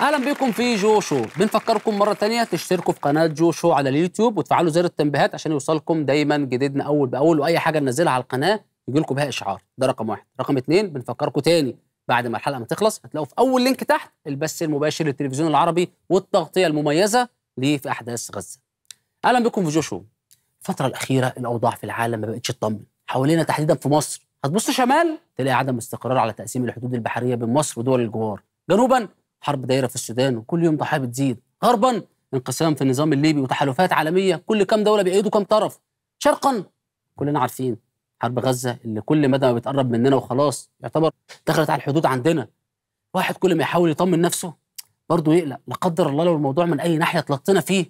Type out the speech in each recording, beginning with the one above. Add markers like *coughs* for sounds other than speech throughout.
اهلا بكم في جو شو بنفكركم مره تانية تشتركوا في قناه جو شو على اليوتيوب وتفعلوا زر التنبيهات عشان يوصلكم دايما جديدنا اول باول واي حاجه ننزلها على القناه يجي لكم بها اشعار ده رقم واحد رقم اتنين بنفكركم تاني بعد ما الحلقه ما تخلص هتلاقوا في اول لينك تحت البث المباشر للتلفزيون العربي والتغطيه المميزه ليه في احداث غزه اهلا بكم في جو شو الفتره الاخيره الاوضاع في العالم ما بقتش تطمن حوالينا تحديدا في مصر هتبص شمال تلاقي عدم استقرار على تقسيم الحدود البحريه بين مصر ودول الجوار جنوبا حرب دايره في السودان وكل يوم ضحايا بتزيد غربا انقسام في النظام الليبي وتحالفات عالميه كل كام دوله بيأيدوا كام طرف شرقا كلنا عارفين حرب غزه اللي كل مدى ما بتقرب مننا وخلاص يعتبر دخلت على الحدود عندنا واحد كل ما يحاول يطمن نفسه برضه يقلق لا قدر الله لو الموضوع من اي ناحيه تلطنا فيه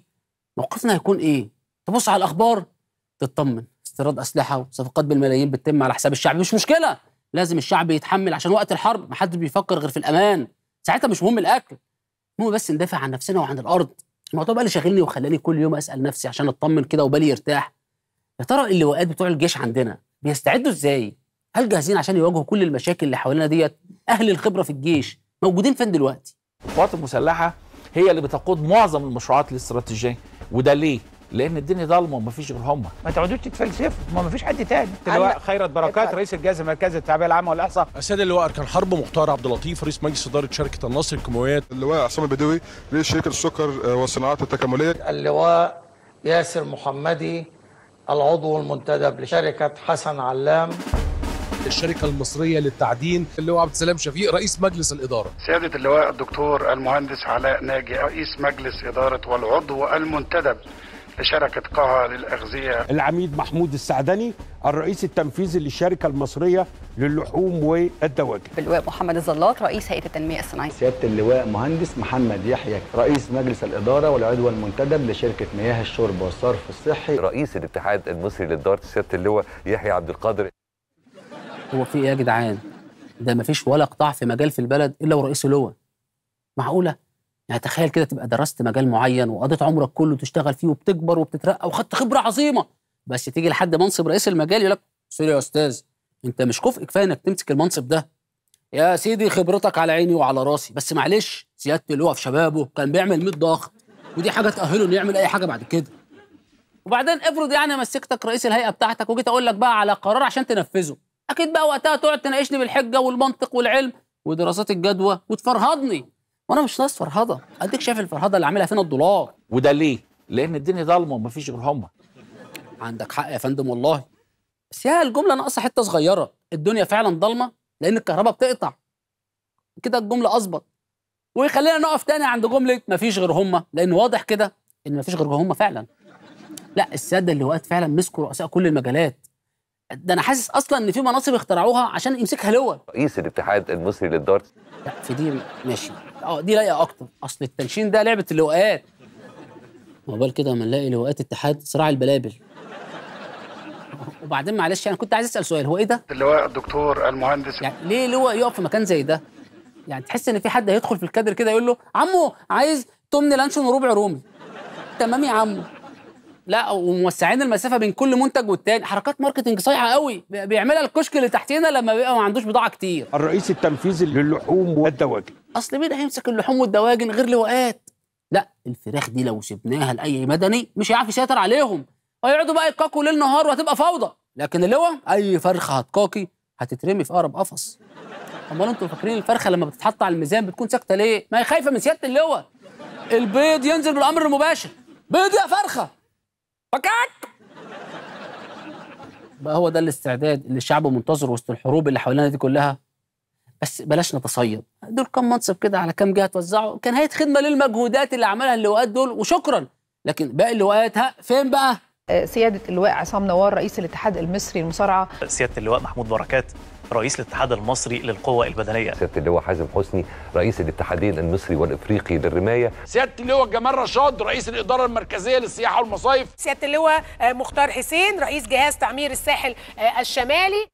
موقفنا هيكون ايه تبص على الاخبار تطمن استيراد اسلحه وصفقات بالملايين بتتم على حساب الشعب مش مشكله لازم الشعب يتحمل عشان وقت الحرب محدش بيفكر غير في الامان ساعتها مش مهم الاكل المهم بس ندافع عن نفسنا وعن الارض الموضوع بقى اللي شاغلني وخلاني كل يوم اسال نفسي عشان اطمن كده وبالي يرتاح يا ترى اللواءات بتوع الجيش عندنا بيستعدوا ازاي هل جاهزين عشان يواجهوا كل المشاكل اللي حوالينا ديت اهل الخبره في الجيش موجودين فين دلوقتي القوات المسلحه هي اللي بتقود معظم المشروعات الاستراتيجيه وده ليه لان الدنيا ضلمه ومفيش غير هم ما تقعدوش تتفلسفوا ما مفيش حد تاني اللواء خيرت بركات رئيس الجهاز المركزي للتعبئه العامه والاحصاء السيد اللواء كان حرب مختار عبد اللطيف رئيس مجلس اداره شركه النصر الكيماويات اللواء عصام البدوي رئيس شركه السكر والصناعات التكامليه اللواء ياسر محمدي العضو المنتدب لشركه حسن علام الشركة المصرية للتعدين اللواء عبد السلام شفيق رئيس مجلس الإدارة سيادة اللواء الدكتور المهندس علاء ناجي رئيس مجلس إدارة والعضو المنتدب لشركة قها للأغذية العميد محمود السعدني الرئيس التنفيذي للشركة المصرية للحوم والدواجن اللواء محمد الزلاط رئيس هيئة التنمية الصناعية سيادة اللواء مهندس محمد يحيى رئيس مجلس الإدارة والعضو المنتدب لشركة مياه الشرب والصرف الصحي رئيس الاتحاد المصري للدارة سيادة اللواء يحيى عبد القادر هو في إيه يا جدعان؟ ده مفيش ولا قطاع في مجال في البلد إلا ورئيسه لواء معقولة؟ يعني تخيل كده تبقى درست مجال معين وقضيت عمرك كله تشتغل فيه وبتكبر وبتترقى وخدت خبره عظيمه بس تيجي لحد منصب رئيس المجال يقول لك سوري يا استاذ انت مش كفء كفايه انك تمسك المنصب ده يا سيدي خبرتك على عيني وعلى راسي بس معلش سيادته اللي هو في شبابه كان بيعمل 100 ضغط ودي حاجه تاهله انه يعمل اي حاجه بعد كده وبعدين افرض يعني مسكتك رئيس الهيئه بتاعتك وجيت اقول لك بقى على قرار عشان تنفذه اكيد بقى وقتها تقعد تناقشني بالحجه والمنطق والعلم ودراسات الجدوى وتفرهضني وانا مش ناقص فرهضه اديك شايف الفرهضه اللي عاملها فينا الدولار وده ليه لان الدنيا ضلمه ومفيش غير هم عندك حق يا فندم والله بس يا الجمله ناقصه حته صغيره الدنيا فعلا ضلمه لان الكهرباء بتقطع كده الجمله اظبط ويخلينا نقف تاني عند جمله مفيش غير هم لان واضح كده ان مفيش غير هم فعلا لا الساده اللي وقت فعلا مسكوا رؤساء كل المجالات ده انا حاسس اصلا ان في مناصب اخترعوها عشان يمسكها لواء رئيس الاتحاد المصري للدارس لا في دي ماشي اه دي لايقه اكتر اصل التنشين ده لعبه اللواءات بال كده ما نلاقي لواءات اتحاد صراع البلابل وبعدين معلش انا كنت عايز اسال سؤال هو ايه ده؟ اللواء الدكتور المهندس يعني ليه لواء يقف في مكان زي ده؟ يعني تحس ان في حد هيدخل في الكادر كده يقول له عمو عايز تمن لانشون وربع رومي تمام يا عمو لا وموسعين المسافه بين كل منتج والتاني حركات ماركتنج صايعه قوي بيعملها الكشك اللي تحتينا لما بيبقى ما عندوش بضاعه كتير الرئيس التنفيذي للحوم والدواجن اصل مين هيمسك اللحوم والدواجن غير لواءات لا الفراخ دي لو سبناها لاي مدني مش هيعرف يسيطر عليهم هيقعدوا بقى يكاكوا ليل نهار وهتبقى فوضى لكن اللواء اي فرخه هتكاكي هتترمي في اقرب قفص امال انتوا فاكرين الفرخه لما بتتحط على الميزان بتكون ساكته ليه ما هي خايفه من سياده اللواء البيض ينزل بالامر المباشر بيض يا فرخه فكاك بقى هو ده الاستعداد اللي الشعب منتظره وسط الحروب اللي حوالينا دي كلها بس بلاش نتصيد دول كم منصب كده على كم جهه توزعوا كان هيئه خدمه للمجهودات اللي عملها اللواءات دول وشكرا لكن باقي اللواءات ها فين بقى آه، سياده اللواء عصام نوار رئيس الاتحاد المصري للمصارعه سياده اللواء محمود بركات رئيس الاتحاد المصري للقوة البدنية سيادة اللواء حازم حسني رئيس الاتحادين المصري والإفريقي للرماية سيادة اللواء جمال رشاد رئيس الإدارة المركزية للسياحة والمصايف سيادة اللواء مختار حسين رئيس جهاز تعمير الساحل آه، الشمالي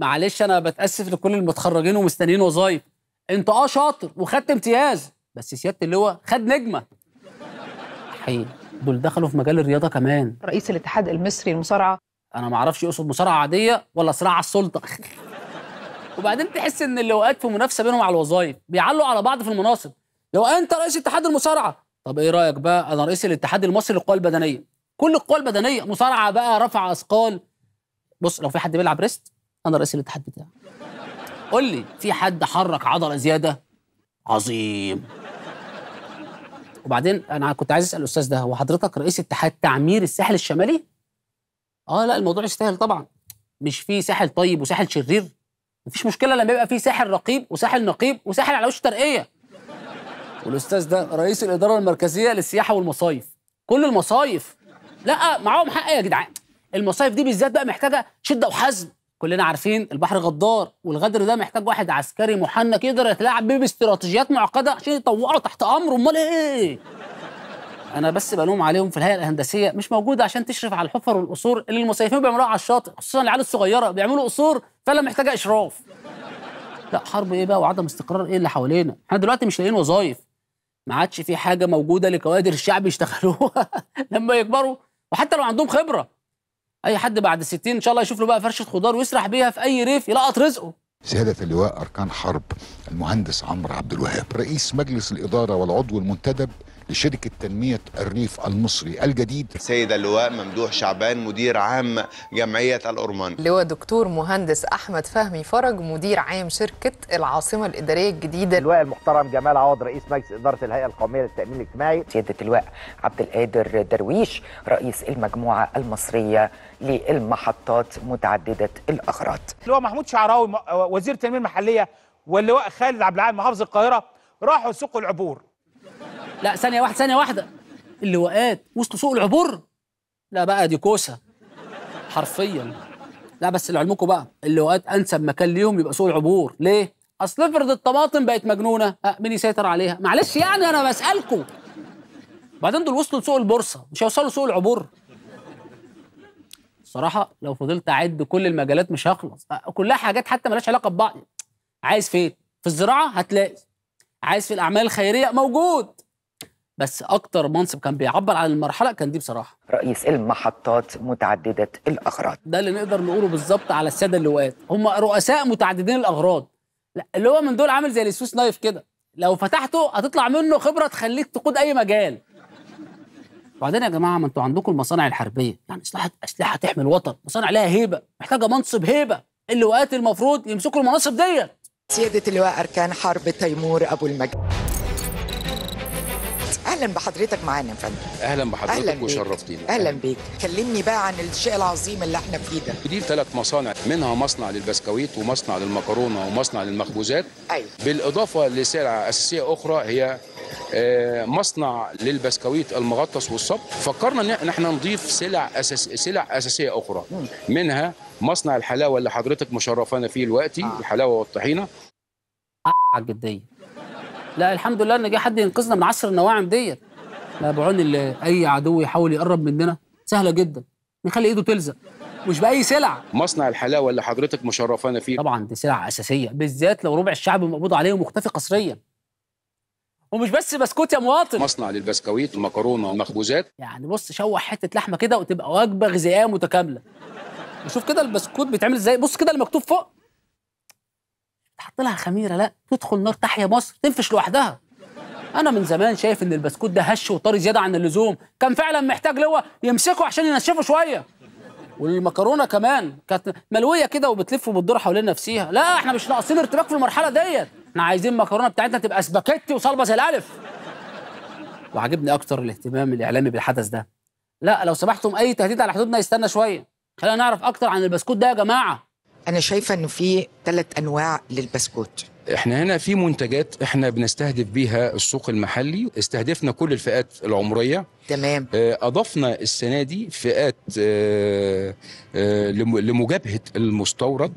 معلش انا بتاسف لكل المتخرجين ومستنيين وظايف انت اه شاطر وخدت امتياز بس سياده اللواء خد نجمه حقيقي دول دخلوا في مجال الرياضه كمان رئيس الاتحاد المصري للمصارعه انا ما اعرفش يقصد مصارعه عاديه ولا صراع على السلطه وبعدين تحس ان اللواءات في منافسه بينهم على الوظايف بيعلوا على بعض في المناصب لو انت رئيس اتحاد المصارعه طب ايه رايك بقى انا رئيس الاتحاد المصري للقوى البدنيه كل القوى البدنيه مصارعه بقى رفع اثقال بص لو في حد بيلعب ريست انا رئيس الاتحاد بتاعه قول لي في حد حرك عضله زياده عظيم وبعدين انا كنت عايز اسال الاستاذ ده هو حضرتك رئيس اتحاد تعمير الساحل الشمالي اه لا الموضوع يستاهل طبعا مش في ساحل طيب وساحل شرير مفيش مشكله لما يبقى في ساحل رقيب وساحل نقيب وساحل على وش الترقيه والاستاذ ده رئيس الاداره المركزيه للسياحه والمصايف كل المصايف لا معاهم حق يا جدعان المصايف دي بالذات بقى محتاجه شده وحزم كلنا عارفين البحر غدار والغدر ده محتاج واحد عسكري محنك يقدر يتلاعب بيه باستراتيجيات معقده عشان يطوعه تحت امره امال ايه انا بس بلوم عليهم في الهيئه الهندسيه مش موجوده عشان تشرف على الحفر والقصور اللي المصيفين بيعملوها على الشاطئ خصوصا العيال الصغيره بيعملوا قصور فعلا محتاجه اشراف لا حرب ايه بقى وعدم استقرار ايه اللي حوالينا احنا دلوقتي مش لاقيين وظايف ما عادش في حاجه موجوده لكوادر الشعب يشتغلوها *laughs* لما يكبروا وحتى لو عندهم خبره اي حد بعد 60 ان شاء الله يشوف له بقى فرشه خضار ويسرح بيها في اي ريف يلقط رزقه سيادة اللواء أركان حرب المهندس عمرو عبد الوهاب رئيس مجلس الإدارة والعضو المنتدب لشركة تنمية الريف المصري الجديد السيدة اللواء ممدوح شعبان مدير عام جمعية الأرمان اللواء دكتور مهندس أحمد فهمي فرج مدير عام شركة العاصمة الإدارية الجديدة اللواء المحترم جمال عوض رئيس مجلس إدارة الهيئة القومية للتأمين الاجتماعي سيادة اللواء عبد القادر درويش رئيس المجموعة المصرية للمحطات متعددة الأغراض اللواء محمود شعراوي وزير التنمية المحلية واللواء خالد عبد العال محافظ القاهرة راحوا سوق العبور لا ثانيه واحده ثانيه واحده اللواءات وصلوا سوق العبور لا بقى دي كوسه حرفيا لا بس لعلمكم بقى اللواءات انسب مكان ليهم يبقى سوق العبور ليه اصل افرض الطماطم بقت مجنونه آه، مين يسيطر عليها معلش يعني انا بسالكم بعدين دول وصلوا لسوق البورصه مش هيوصلوا سوق العبور صراحة لو فضلت أعد كل المجالات مش هخلص آه، كلها حاجات حتى مالهاش علاقة ببعض عايز فين؟ في الزراعة هتلاقي عايز في الأعمال الخيرية موجود بس اكتر منصب كان بيعبر عن المرحله كان دي بصراحه رئيس المحطات متعدده الاغراض ده اللي نقدر نقوله بالظبط على الساده اللواءات هم رؤساء متعددين الاغراض لا اللي هو من دول عامل زي السويس نايف كده لو فتحته هتطلع منه خبره تخليك تقود اي مجال وبعدين يا جماعه ما انتوا عندكم المصانع الحربيه يعني اسلحه اسلحه تحمي الوطن مصانع لها هيبه محتاجه منصب هيبه اللواءات المفروض يمسكوا المناصب ديت سياده اللواء اركان حرب تيمور ابو المجد اهلا بحضرتك معانا يا فندم اهلا بحضرتك وشرفتيني اهلا بيك كلمني بقى عن الشيء العظيم اللي احنا فيه ده دي ثلاث مصانع منها مصنع للبسكويت ومصنع للمكرونه ومصنع للمخبوزات ايوه بالاضافه لسلع اساسيه اخرى هي آه، مصنع للبسكويت المغطس والصب فكرنا ان احنا نضيف سلع أساس سلع اساسيه اخرى منها مصنع الحلاوه اللي حضرتك مشرفانا فيه دلوقتي آه. الحلاوه والطحينه جديه لا الحمد لله ان جه حد ينقذنا من عصر النواعم ديت لا بعون اي عدو يحاول يقرب مننا سهله جدا نخلي ايده تلزق مش باي سلع مصنع الحلاوه اللي حضرتك مشرفانا فيه طبعا دي سلع اساسيه بالذات لو ربع الشعب مقبوض عليه ومختفي قسريا ومش بس بسكوت يا مواطن مصنع للبسكويت والمكرونه والمخبوزات يعني بص شوح حته لحمه كده وتبقى وجبه غذائيه متكامله وشوف كده البسكوت بيتعمل ازاي بص كده المكتوب فوق تحط لها خميره لا تدخل نار تحيا مصر تنفش لوحدها انا من زمان شايف ان البسكوت ده هش وطري زياده عن اللزوم كان فعلا محتاج لواء يمسكه عشان ينشفه شويه والمكرونه كمان كانت ملويه كده وبتلف وبتدور حوالين نفسيها لا احنا مش ناقصين ارتباك في المرحله ديت احنا عايزين المكرونه بتاعتنا تبقى سباكيتي وصلبه زي الالف وعجبني اكتر الاهتمام الاعلامي بالحدث ده لا لو سمحتم اي تهديد على حدودنا يستنى شويه خلينا نعرف اكتر عن البسكوت ده يا جماعه انا شايفه انه في ثلاث انواع للبسكوت احنا هنا في منتجات احنا بنستهدف بيها السوق المحلي استهدفنا كل الفئات العمريه تمام آه، اضفنا السنه دي فئات آه، آه، لمجابهه المستورد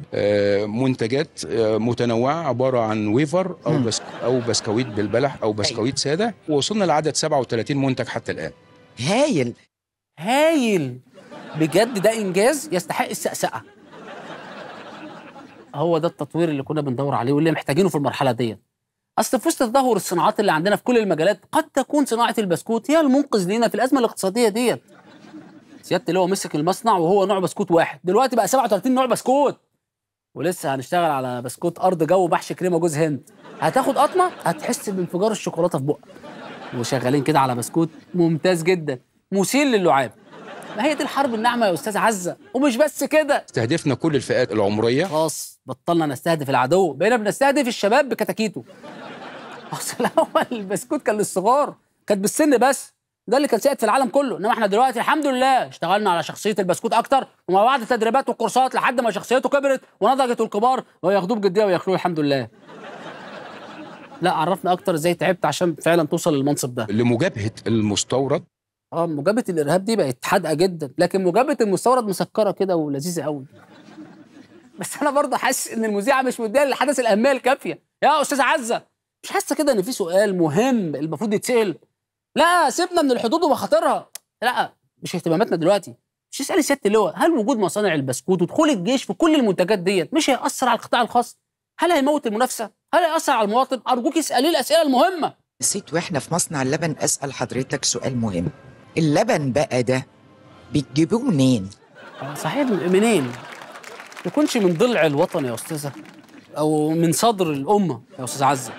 منتجات متنوعه عباره عن ويفر او بسك او بسكويت بالبلح او طيب. بسكويت ساده ووصلنا لعدد 37 منتج حتى الان هايل هايل بجد ده انجاز يستحق السقسقه هو ده التطوير اللي كنا بندور عليه واللي محتاجينه في المرحله ديت اصل في وسط تدهور الصناعات اللي عندنا في كل المجالات قد تكون صناعه البسكوت هي المنقذ لينا في الازمه الاقتصاديه ديت سيادتي اللي هو مسك المصنع وهو نوع بسكوت واحد دلوقتي بقى 37 نوع بسكوت ولسه هنشتغل على بسكوت ارض جو بحش كريمه جوز هند هتاخد قطمه هتحس بانفجار الشوكولاته في بقك وشغالين كده على بسكوت ممتاز جدا مثير للعاب ما هي دي الحرب الناعمه يا استاذ عزه ومش بس كده استهدفنا كل الفئات العمريه خلاص بطلنا نستهدف العدو بقينا بنستهدف الشباب بكتاكيته *laughs* اصل الاول البسكوت كان للصغار كانت بالسن بس ده اللي كان سائد في العالم كله انما احنا دلوقتي الحمد لله اشتغلنا على شخصيه البسكوت اكتر ومع بعض التدريبات والكورسات لحد ما شخصيته كبرت ونضجت الكبار وياخدوه بجديه وياكلوه الحمد لله لا عرفنا اكتر ازاي تعبت عشان فعلا توصل للمنصب ده لمجابهه المستورد اه مجابهه الارهاب دي بقت حادقه جدا لكن مجابهه المستورد مسكره كده ولذيذه قوي بس انا برضه حاسس ان المذيعه مش مديه للحدث الاهميه الكافيه يا استاذ عزه مش حاسه كده ان في سؤال مهم المفروض يتسال لا سيبنا من الحدود ومخاطرها لا مش اهتماماتنا دلوقتي مش اسالي سياده اللواء هل وجود مصانع البسكوت ودخول الجيش في كل المنتجات ديت مش هياثر على القطاع الخاص هل هيموت المنافسه هل هياثر على المواطن ارجوك اسالي الاسئله المهمه نسيت واحنا في مصنع اللبن اسال حضرتك سؤال مهم اللبن بقى ده بتجيبوه منين؟ آه، صحيح منين؟ يكونش من ضلع الوطن يا استاذه او من صدر الامه يا استاذ عزه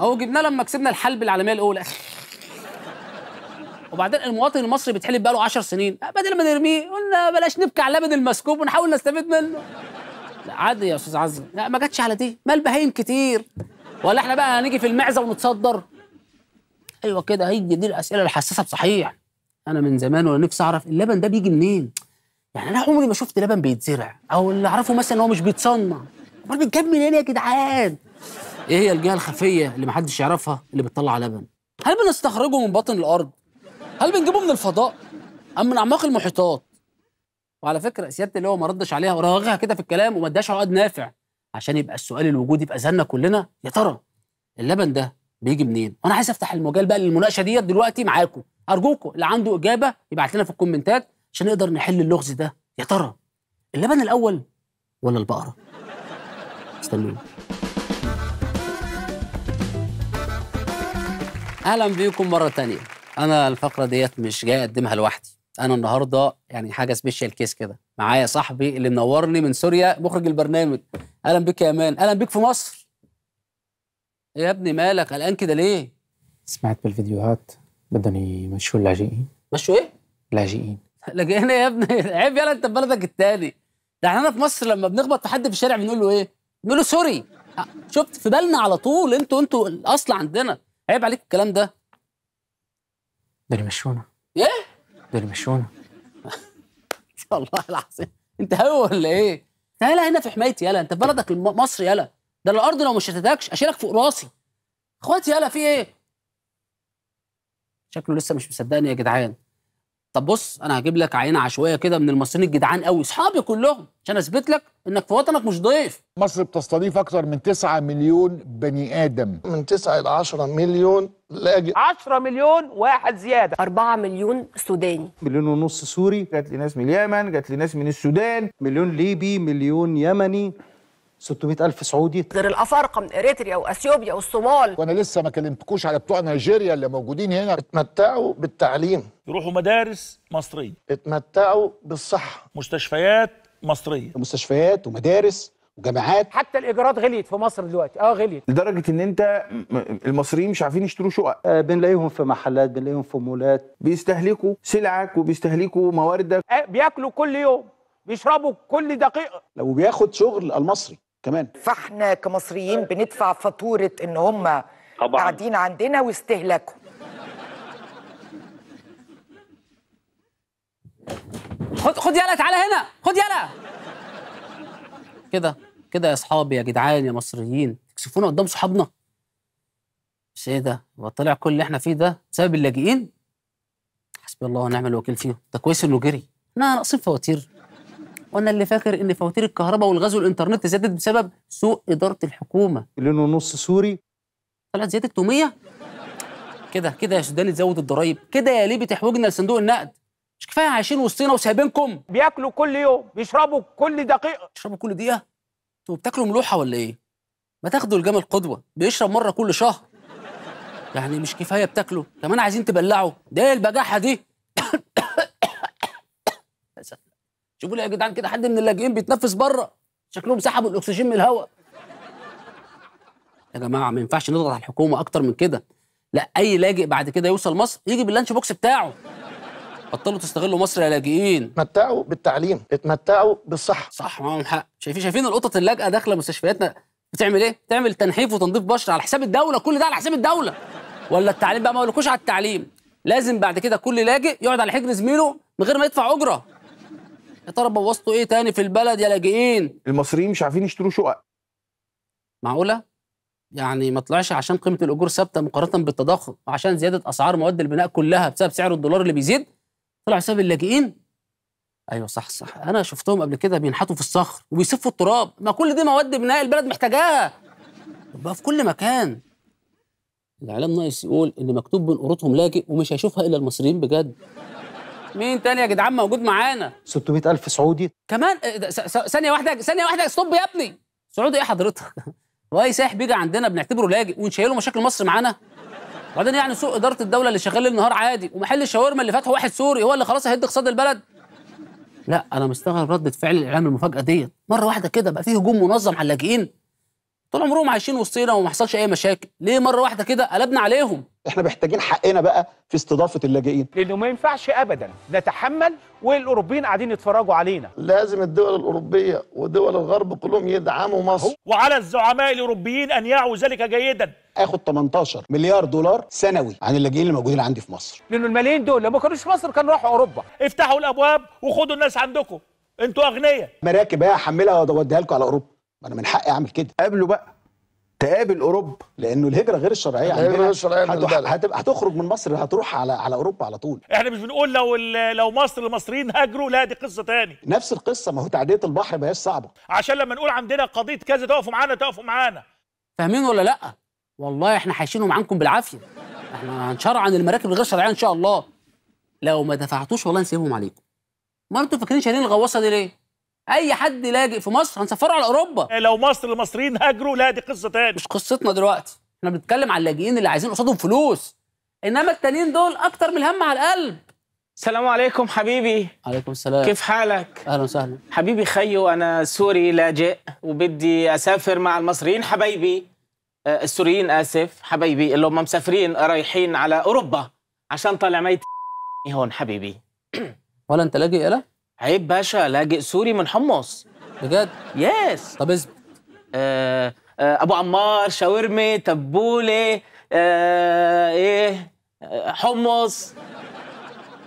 او جبناه لما كسبنا الحلب العالميه الاولى وبعدين المواطن المصري بيتحلب بقاله 10 سنين آه، بدل ما نرميه قلنا بلاش نبكي على اللبن المسكوب ونحاول نستفيد منه لا عادي يا استاذ عزه لا ما جاتش على دي ما البهايم كتير ولا احنا بقى هنيجي في المعزه ونتصدر ايوه كده هي دي الاسئله الحساسه بصحيح انا من زمان وانا نفسي اعرف اللبن ده بيجي منين يعني انا عمري ما شفت لبن بيتزرع او اللي اعرفه مثلا ان هو مش بيتصنع امال بيتجاب منين يا جدعان ايه هي الجهه الخفيه اللي محدش يعرفها اللي بتطلع لبن هل بنستخرجه من باطن الارض هل بنجيبه من الفضاء ام من اعماق المحيطات وعلى فكره سيادتي اللي هو ما ردش عليها وراغها كده في الكلام وما اداش عقد نافع عشان يبقى السؤال الوجودي يبقى اذهاننا كلنا يا ترى اللبن ده بيجي منين؟ وانا عايز افتح المجال بقى للمناقشه ديت دلوقتي معاكم ارجوكم اللي عنده اجابه يبعت لنا في الكومنتات عشان نقدر نحل اللغز ده يا ترى اللبن الاول ولا البقره استنوا اهلا بيكم مره تانية انا الفقره ديت مش جاي اقدمها لوحدي انا النهارده يعني حاجه سبيشال كيس كده معايا صاحبي اللي منورني من سوريا مخرج البرنامج اهلا بك يا مان اهلا بك في مصر يا ابني مالك قلقان كده ليه سمعت بالفيديوهات بدهم يمشوا اللاجئين مشوا ايه؟ لاجئين لاجئين يا ابني عيب يلا انت في بلدك التاني ده احنا في مصر لما بنخبط في حد في الشارع بنقول له ايه؟ بنقول له سوري آه، شفت في بالنا على طول انتوا انتوا الاصل عندنا عيب عليك الكلام ده دول يمشونا ايه؟ دول يمشونا *laughs* والله العظيم انت هاوي ولا ايه؟ تعالى هنا في حمايتي يلا انت في بلدك مصر يلا ده الارض لو مش هتتاكش اشيلك فوق راسي اخواتي يلا في ايه؟ شكله لسه مش مصدقني يا جدعان طب بص انا هجيب لك عينه عشوائيه كده من المصريين الجدعان قوي اصحابي كلهم عشان اثبت لك انك في وطنك مش ضيف مصر بتستضيف اكثر من 9 مليون بني ادم من 9 ل 10 مليون لاجئ 10 مليون واحد زياده 4 مليون سوداني مليون ونص سوري جات لي ناس من اليمن جات لي ناس من السودان مليون ليبي مليون يمني 600 ألف سعودي غير الأفارقة من إريتريا وأثيوبيا والصومال وأنا لسه ما كلمتكوش على بتوع نيجيريا اللي موجودين هنا اتمتعوا بالتعليم يروحوا مدارس مصرية اتمتعوا بالصحة مستشفيات مصرية مستشفيات ومدارس وجامعات حتى الإيجارات غليت في مصر دلوقتي أه غليت لدرجة إن أنت المصريين مش عارفين يشتروا شقق آه بنلاقيهم في محلات بنلاقيهم في مولات بيستهلكوا سلعك وبيستهلكوا مواردك آه بياكلوا كل يوم بيشربوا كل دقيقة لو بياخد شغل المصري كمان فاحنا كمصريين بندفع فاتوره ان هم طبعا قاعدين عندنا واستهلاكهم خد خد يلا تعالى هنا خد يلا كده كده يا اصحابي يا جدعان يا مصريين تكسفونا قدام صحابنا مش ايه ده هو طلع كل اللي احنا فيه ده بسبب اللاجئين حسبي الله ونعم الوكيل فيهم ده كويس انه جري انا ناقصين فواتير وانا اللي فاكر ان فواتير الكهرباء والغاز والانترنت زادت بسبب سوء اداره الحكومه لانه نص سوري طلعت زياده توميه كده كده يا سوداني تزود الضرايب كده يا ليبي تحوجنا لصندوق النقد مش كفايه عايشين وسطينا وسايبينكم بياكلوا كل يوم بيشربوا كل دقيقه بيشربوا كل دقيقه انتوا بتاكلوا ملوحه ولا ايه ما تاخدوا الجمل قدوه بيشرب مره كل شهر يعني مش كفايه بتاكلوا كمان عايزين تبلعوا ده البجاحه دي شوفوا لي يا جدعان كده حد من اللاجئين بيتنفس بره شكلهم سحبوا الاكسجين من الهواء يا جماعه ما ينفعش نضغط على الحكومه اكتر من كده لا اي لاجئ بعد كده يوصل مصر يجي باللانش بوكس بتاعه بطلوا تستغلوا مصر يا لاجئين اتمتعوا بالتعليم اتمتعوا بالصحه صح معاهم حق شايفين شايفين القطط اللاجئه داخله مستشفياتنا بتعمل ايه بتعمل تنحيف وتنظيف بشره على حساب الدوله كل ده على حساب الدوله ولا التعليم بقى ما اقولكوش على التعليم لازم بعد كده كل لاجئ يقعد على حجر زميله من غير ما يدفع اجره يا ترى بوظتوا ايه تاني في البلد يا لاجئين المصريين مش عارفين يشتروا شقق معقوله يعني ما طلعش عشان قيمه الاجور ثابته مقارنه بالتضخم وعشان زياده اسعار مواد البناء كلها بسبب سعر الدولار اللي بيزيد طلع بسبب اللاجئين ايوه صح صح انا شفتهم قبل كده بينحتوا في الصخر وبيصفوا التراب ما كل دي مواد بناء البلد محتاجاها بقى في كل مكان الاعلام ناقص يقول ان مكتوب بين قرطهم لاجئ ومش هيشوفها الا المصريين بجد مين تاني يا جدعان موجود معانا 600000 سعودي كمان آه، ثانيه واحده ثانيه واحده ستوب يا ابني سعودي ايه حضرتك هو *laughs* اي سائح بيجي عندنا بنعتبره لاجئ ونشيله مشاكل مصر معانا وبعدين يعني سوق اداره الدوله اللي شغال النهار عادي ومحل الشاورما اللي فاتحه واحد سوري هو اللي خلاص هيدي اقتصاد البلد لا انا مستغرب رده فعل الاعلام المفاجاه ديت مره واحده كده بقى فيه هجوم منظم على اللاجئين طول عمرهم عايشين وسطينا وما حصلش اي مشاكل ليه مره واحده كده قلبنا عليهم احنا محتاجين حقنا بقى في استضافه اللاجئين لانه ما ينفعش ابدا نتحمل والاوروبيين قاعدين يتفرجوا علينا لازم الدول الاوروبيه ودول الغرب كلهم يدعموا مصر وعلى الزعماء الاوروبيين ان يعوا ذلك جيدا اخد 18 مليار دولار سنوي عن اللاجئين اللي موجودين عندي في مصر لانه الملايين دول لو ما كانوش في مصر كانوا راحوا اوروبا افتحوا الابواب وخدوا الناس عندكم انتوا اغنياء مراكب بقى احملها واوديها لكم على اوروبا انا من حقي اعمل كده قابله بقى تقابل اوروبا لانه الهجره غير الشرعيه الهجره غير الشرعيه هتخرج من مصر هتروح على على اوروبا على طول احنا مش بنقول لو لو مصر المصريين هاجروا لا دي قصه تاني نفس القصه ما هو تعديه البحر ما هياش صعبه عشان لما نقول عندنا قضيه كذا تقفوا معانا تقفوا معانا فاهمين ولا لا والله احنا حاشينهم عنكم بالعافيه احنا هنشرع عن المراكب الغير شرعيه ان شاء الله لو ما دفعتوش والله نسيبهم عليكم ما انتوا فاكرين شايلين الغواصه دي ليه اي حد لاجئ في مصر هنسفره على اوروبا إيه، لو مصر المصريين هاجروا لا دي قصه تاني مش قصتنا دلوقتي احنا بنتكلم على اللاجئين اللي عايزين قصادهم فلوس انما التانيين دول اكتر من الهم على القلب السلام عليكم حبيبي عليكم السلام كيف حالك؟ اهلا وسهلا حبيبي خيو انا سوري لاجئ وبدي اسافر مع المصريين حبايبي آه، السوريين اسف حبايبي اللي هم مسافرين رايحين على اوروبا عشان طالع ميت هون حبيبي ولا انت لاجئ يلا؟ عيب باشا لاجئ سوري من حمص بجد؟ يس طب اثبت آه آه ابو عمار شاورمي تبوله آه ايه آه، حمص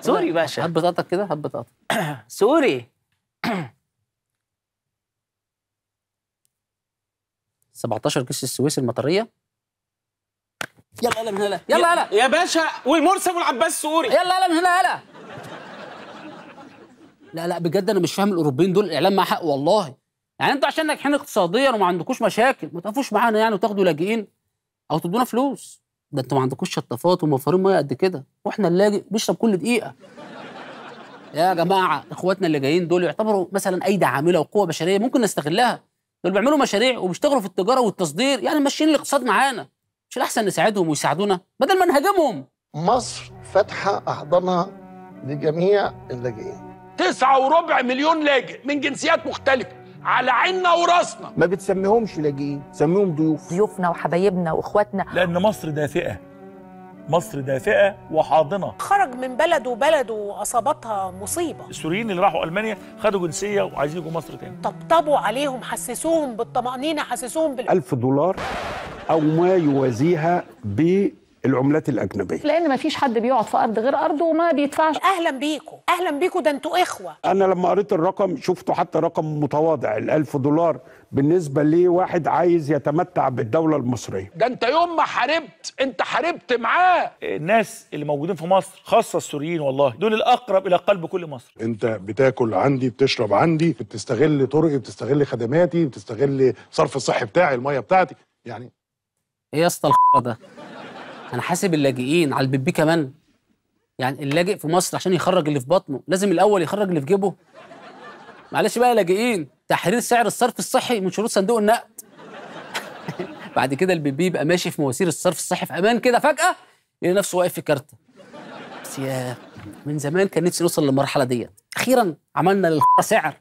سوري باشا هات بطاطك كده هات بطاطك *coughs* سوري 17 *coughs* كيس السويس المطريه يلا يلا من هنا يلا يلا يا باشا والمرسي والعباس سوري يلا يلا من هنا يلا لا لا بجد انا مش فاهم الاوروبيين دول الاعلام معاه حق والله يعني انتوا عشان ناجحين اقتصاديا وما عندكوش مشاكل ما تقفوش معانا يعني وتاخدوا لاجئين او تدونا فلوس ده انتوا ما عندكوش شطافات وموفرين ميه قد كده واحنا اللاجئ بيشرب كل دقيقه يا جماعه اخواتنا اللي جايين دول يعتبروا مثلا ايدي عامله وقوه بشريه ممكن نستغلها دول بيعملوا مشاريع وبيشتغلوا في التجاره والتصدير يعني ماشيين الاقتصاد معانا مش الاحسن نساعدهم ويساعدونا بدل ما نهاجمهم مصر فاتحه احضانها لجميع اللاجئين تسعة وربع مليون لاجئ من جنسيات مختلفة على عيننا وراسنا ما بتسميهمش لاجئين سميهم ضيوف ضيوفنا وحبايبنا واخواتنا لأن مصر دافئة مصر دافئة وحاضنة خرج من بلده وبلده أصابتها مصيبة السوريين اللي راحوا ألمانيا خدوا جنسية وعايزين يجوا مصر تاني طبطبوا عليهم حسسوهم بالطمأنينة حسسوهم بال ألف دولار أو ما يوازيها ب العملات الاجنبيه لان ما فيش حد بيقعد في ارض غير ارضه وما بيدفعش اهلا بيكم اهلا بيكم ده انتوا اخوه انا لما قريت الرقم شفته حتى رقم متواضع ال1000 دولار بالنسبه لواحد عايز يتمتع بالدوله المصريه ده انت يوم ما حاربت انت حاربت معاه الناس اللي موجودين في مصر خاصه السوريين والله دول الاقرب الى قلب كل مصر انت بتاكل عندي بتشرب عندي بتستغل طرقي بتستغل خدماتي بتستغل صرف الصحي بتاعي الميه بتاعتي يعني ايه يا اسطى ده هنحاسب اللاجئين على البيبي كمان يعني اللاجئ في مصر عشان يخرج اللي في بطنه لازم الاول يخرج اللي في جيبه معلش بقى لاجئين تحرير سعر الصرف الصحي من شروط صندوق النقد *laughs* بعد كده البيبي يبقى ماشي في مواسير الصرف الصحي في امان كده فجاه يلاقي نفسه واقف في كارته بس يا من زمان كان نفسي نوصل للمرحله ديت اخيرا عملنا سعر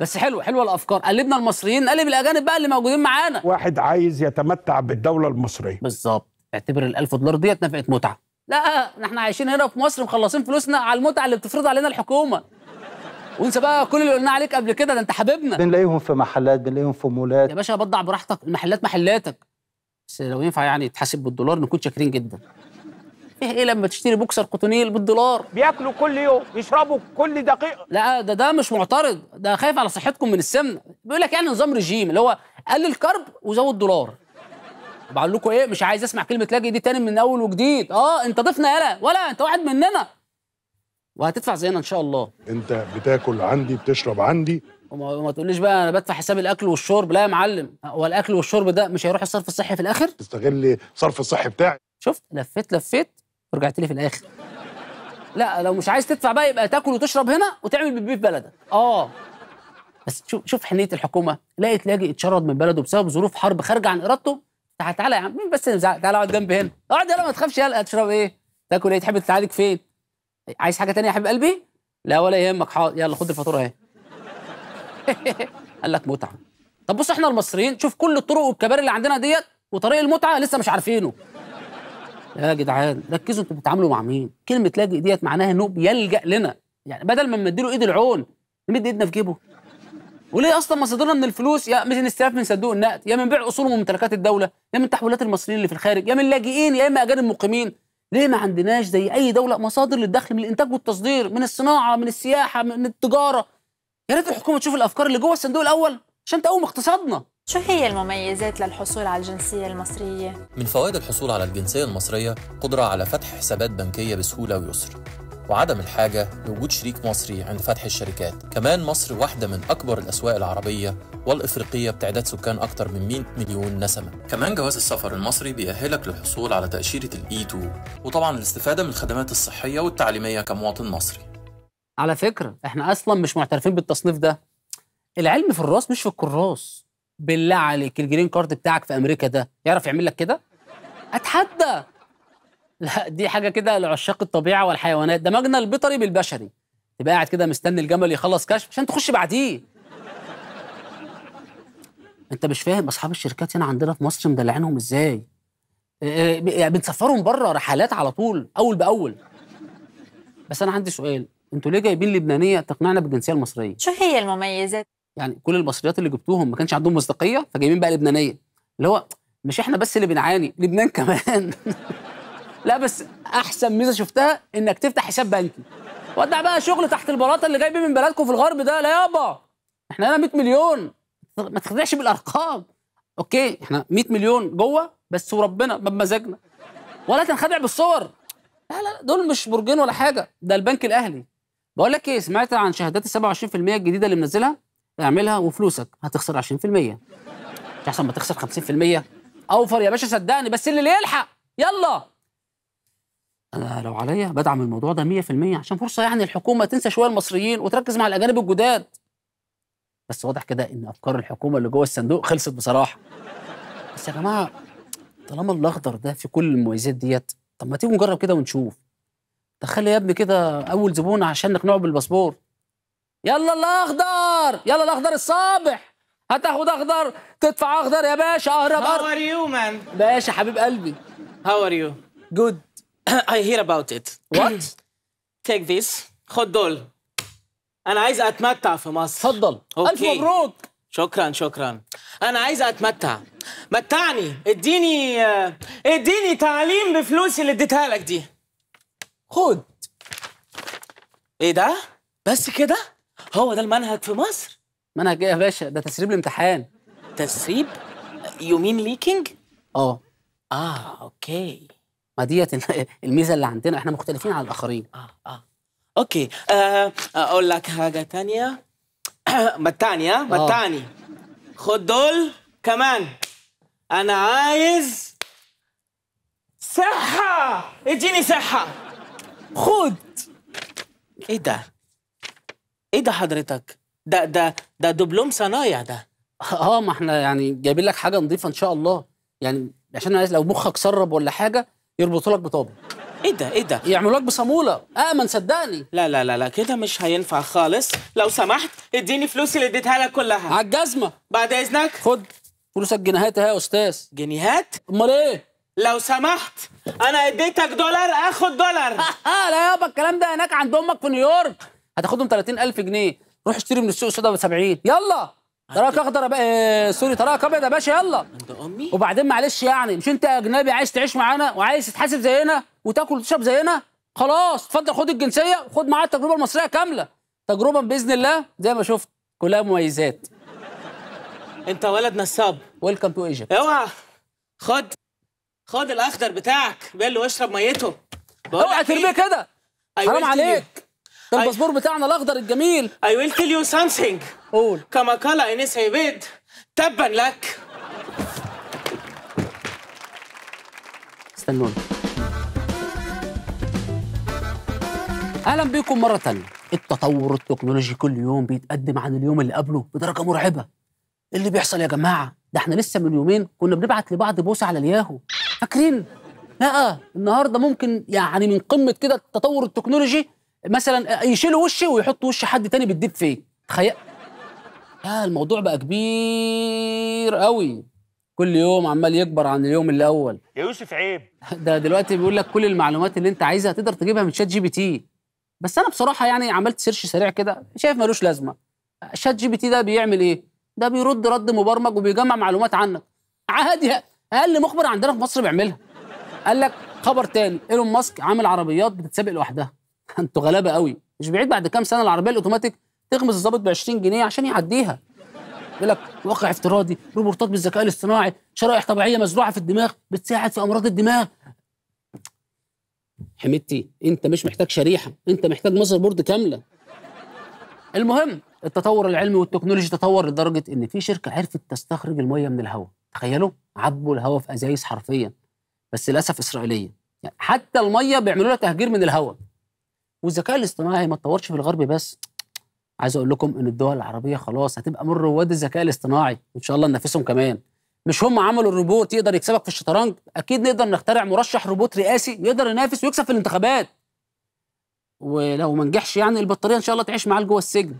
بس حلوه حلوه الافكار قلبنا المصريين قلب الاجانب بقى اللي موجودين معانا واحد عايز يتمتع بالدوله المصريه بالظبط اعتبر ال 1000 دولار ديت نفقه متعه لا احنا عايشين هنا في مصر مخلصين فلوسنا على المتعه اللي بتفرضها علينا الحكومه وانسى بقى كل اللي قلناه عليك قبل كده ده انت حبيبنا بنلاقيهم في محلات بنلاقيهم في مولات يا باشا بضع براحتك المحلات محلاتك بس لو ينفع يعني يتحاسب بالدولار نكون شاكرين جدا ايه ايه لما تشتري بوكسر قطنيل بالدولار بياكلوا كل يوم يشربوا كل دقيقه لا ده ده مش معترض ده خايف على صحتكم من السمنه بيقول لك يعني نظام رجيم اللي هو قلل كرب وزود دولار بقول لكم ايه مش عايز اسمع كلمه لاجئ دي تاني من اول وجديد اه انت ضيفنا يالا ولا انت واحد مننا وهتدفع زينا ان شاء الله انت بتاكل عندي بتشرب عندي وما ما تقوليش بقى انا بدفع حساب الاكل والشرب لا يا معلم هو الاكل والشرب ده مش هيروح الصرف الصحي في الاخر تستغل صرف الصحي بتاعي شفت لفيت لفيت ورجعت لي في الاخر لا لو مش عايز تدفع بقى يبقى تاكل وتشرب هنا وتعمل بيبي في بلدك اه بس شوف شوف حنيه الحكومه لقيت لاجئ اتشرد من بلده بسبب ظروف حرب خارجه عن ارادته تعالى تعالى يا عم مين بس نزعل تعالى اقعد جنبي هنا اقعد يلا ما تخافش يلا تشرب ايه تاكل ايه تحب تتعالج فين عايز حاجه تانية يا حبيب قلبي لا ولا يهمك حاضر يلا خد الفاتوره اهي *laughs* قال لك متعه طب بص احنا المصريين شوف كل الطرق والكباري اللي عندنا ديت وطريق المتعه لسه مش عارفينه يا جدعان ركزوا انتوا بتتعاملوا مع مين كلمه لاجئ ديت معناها انه بيلجا لنا يعني بدل ما نمد له ايد العون نمد ايدنا في جيبه وليه اصلا مصادرنا من الفلوس يا من الاستلاف من صندوق النقد يا من بيع اصول وممتلكات الدوله يا من تحويلات المصريين اللي في الخارج يا من لاجئين يا اما اجانب مقيمين ليه ما عندناش زي اي دوله مصادر للدخل من الانتاج والتصدير من الصناعه من السياحه من التجاره يا ريت الحكومه تشوف الافكار اللي جوه الصندوق الاول عشان تقوم اقتصادنا شو هي المميزات للحصول على الجنسية المصرية؟ من فوائد الحصول على الجنسية المصرية قدرة على فتح حسابات بنكية بسهولة ويسر وعدم الحاجة لوجود شريك مصري عند فتح الشركات كمان مصر واحدة من أكبر الأسواق العربية والإفريقية بتعداد سكان أكتر من 100 مليون نسمة كمان جواز السفر المصري بيأهلك للحصول على تأشيرة الإي 2 e وطبعا الاستفادة من الخدمات الصحية والتعليمية كمواطن مصري على فكرة احنا أصلا مش معترفين بالتصنيف ده العلم في الراس مش في الكراس بالله عليك الجرين كارد بتاعك في أمريكا ده يعرف يعمل لك كده؟ أتحدى لا دي حاجه كده لعشاق الطبيعه والحيوانات ده مجنى البيطري بالبشري تبقى قاعد كده مستني الجمل يخلص كشف عشان تخش بعديه انت مش فاهم اصحاب الشركات هنا عندنا في مصر مدلعينهم ازاي آه، آه، يعني بنسفرهم بره رحلات على طول اول باول بس انا عندي سؤال انتوا ليه جايبين لبنانيه تقنعنا بالجنسيه المصريه شو هي المميزات يعني كل المصريات اللي جبتوهم ما كانش عندهم مصداقيه فجايبين بقى لبنانيه اللي هو مش احنا بس اللي بنعاني لبنان كمان *laughs* لا بس احسن ميزه شفتها انك تفتح حساب بنكي ودع بقى شغل تحت البلاطه اللي جايبه من بلدكم في الغرب ده لا يابا احنا هنا 100 مليون ما تخدعش بالارقام اوكي احنا 100 مليون جوه بس وربنا بمزاجنا ولا تنخدع بالصور لا لا دول مش برجين ولا حاجه ده البنك الاهلي بقول لك ايه سمعت عن شهادات ال 27% الجديده اللي منزلها اعملها وفلوسك هتخسر 20% مش احسن ما تخسر 50% اوفر يا باشا صدقني بس اللي يلحق يلا انا لو عليا بدعم الموضوع ده 100% عشان فرصه يعني الحكومه تنسى شويه المصريين وتركز مع الاجانب الجداد بس واضح كده ان افكار الحكومه اللي جوه الصندوق خلصت بصراحه بس يا جماعه طالما الاخضر ده في كل المميزات ديت طب ما تيجوا نجرب كده ونشوف تخلي يا ابني كده اول زبون عشان نقنعه بالباسبور يلا الاخضر يلا الاخضر الصابح هتاخد اخضر تدفع اخضر يا باشا اهرب هاو ار يو مان باشا حبيب قلبي هاو ار يو جود *coughs* I hear about it. What? *coughs* Take this. خد دول. أنا عايز أتمتع في مصر. اتفضل. ألف مبروك. شكرا شكرا. أنا عايز أتمتع. متعني. اديني آه، اديني تعليم بفلوسي اللي اديتها لك دي. خد. إيه ده؟ بس كده؟ هو ده المنهج في مصر؟ منهج إيه يا باشا؟ ده تسريب الامتحان. تسريب؟ يو مين ليكينج؟ أه. آه أوكي. ما ديت *laughs* الميزه اللي عندنا احنا مختلفين عن الاخرين اه اه اوكي آه اقول لك حاجه ثانيه *coughs* اه ما الثاني خد دول كمان انا عايز صحه اديني صحه خد ايه ده ايه ده حضرتك ده ده ده دبلوم صنايع ده اه ما احنا يعني جايبين لك حاجه نظيفه ان شاء الله يعني عشان لو مخك سرب ولا حاجه يربطوا لك بطابه ايه ده ايه ده يعملوا لك بصاموله امن آه، صدقني لا لا لا لا كده مش هينفع خالص لو سمحت اديني فلوسي اللي اديتها لك كلها على الجزمه بعد اذنك خد فلوسك جنيهات اهي يا استاذ جنيهات امال ايه لو سمحت انا اديتك دولار اخد دولار *laughs* لا يابا الكلام ده هناك عند امك في نيويورك هتاخدهم 30000 جنيه روح اشتري من السوق السوداء ب 70 يلا تراك اخضر بقى آه، سوري تراك ابيض يا باشا يلا انت امي وبعدين معلش يعني مش انت اجنبي عايز تعيش معانا وعايز تتحاسب زينا وتاكل وتشرب زينا خلاص اتفضل خد الجنسيه وخد معايا التجربه المصريه كامله تجربه باذن الله زي ما شفت كلها مميزات انت ولد نصاب ويلكم تو ايجيبت اوعى خد خد الاخضر بتاعك بيلو واشرب ميته اوعى ترميه إيه؟ كده حرام عليك ده الباسبور بتاعنا الاخضر الجميل I will tell you something قول كما قال انيس عبيد تبا لك استنوني اهلا بيكم مره ثانيه التطور التكنولوجي كل يوم بيتقدم عن اليوم اللي قبله بدرجه مرعبه إيه اللي بيحصل يا جماعه ده احنا لسه من يومين كنا بنبعت لبعض بوسه على الياهو فاكرين لا النهارده ممكن يعني من قمه كده التطور التكنولوجي مثلا يشيلوا وشي ويحطوا وش حد تاني بالديب فيك تخيل لا آه، الموضوع بقى كبير قوي كل يوم عمال يكبر عن اليوم الاول يا يوسف عيب *laughs* ده دلوقتي بيقول لك كل المعلومات اللي انت عايزها تقدر تجيبها من شات جي بي تي بس انا بصراحه يعني عملت سيرش سريع كده شايف ملوش لازمه شات جي بي تي ده بيعمل ايه ده بيرد رد مبرمج وبيجمع معلومات عنك عادي اقل مخبر عندنا في مصر بيعملها قال لك خبر تاني ايلون ماسك عامل عربيات بتتسابق لوحدها *laughs* انتوا غلابه قوي مش بعيد بعد كام سنه العربيه الاوتوماتيك تغمز الظابط ب 20 جنيه عشان يعديها يقول لك واقع افتراضي روبوتات بالذكاء الاصطناعي شرائح طبيعيه مزروعه في الدماغ بتساعد في امراض الدماغ حميدتي انت مش محتاج شريحه انت محتاج مذر بورد كامله المهم التطور العلمي والتكنولوجي تطور لدرجه ان في شركه عرفت تستخرج الميه من الهواء تخيلوا عبوا الهواء في ازايز حرفيا بس للاسف اسرائيليه يعني حتى الميه بيعملوا لها تهجير من الهواء والذكاء الاصطناعي ما اتطورش في الغرب بس عايز اقول لكم ان الدول العربيه خلاص هتبقى من رواد الذكاء الاصطناعي ان شاء الله ننافسهم كمان مش هم عملوا الروبوت يقدر يكسبك في الشطرنج اكيد نقدر نخترع مرشح روبوت رئاسي يقدر ينافس ويكسب في الانتخابات ولو ما نجحش يعني البطاريه ان شاء الله تعيش معاه جوه السجن